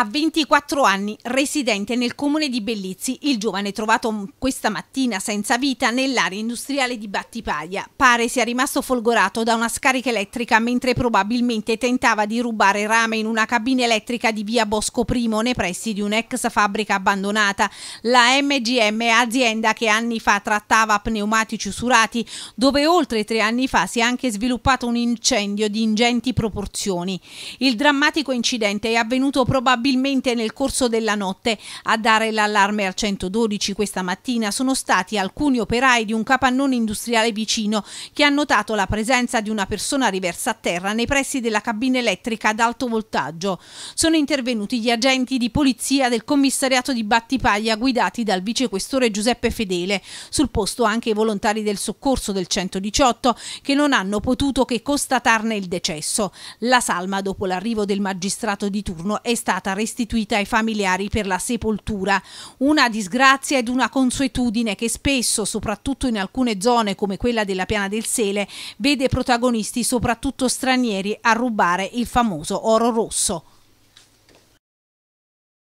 A 24 anni, residente nel comune di Bellizzi, il giovane trovato questa mattina senza vita nell'area industriale di Battipaglia. Pare sia rimasto folgorato da una scarica elettrica mentre probabilmente tentava di rubare rame in una cabina elettrica di via Bosco I nei pressi di un'ex fabbrica abbandonata, la MGM, azienda che anni fa trattava pneumatici usurati, dove oltre tre anni fa si è anche sviluppato un incendio di ingenti proporzioni. Il drammatico incidente è avvenuto probabilmente probabilmente nel corso della notte. A dare l'allarme al 112 questa mattina sono stati alcuni operai di un capannone industriale vicino che hanno notato la presenza di una persona riversa a terra nei pressi della cabina elettrica ad alto voltaggio. Sono intervenuti gli agenti di polizia del commissariato di Battipaglia guidati dal vicequestore Giuseppe Fedele. Sul posto anche i volontari del soccorso del 118 che non hanno potuto che constatarne il decesso. La salma dopo l'arrivo del magistrato di turno è stata restituita ai familiari per la sepoltura. Una disgrazia ed una consuetudine che spesso, soprattutto in alcune zone come quella della Piana del Sele, vede protagonisti soprattutto stranieri a rubare il famoso oro rosso.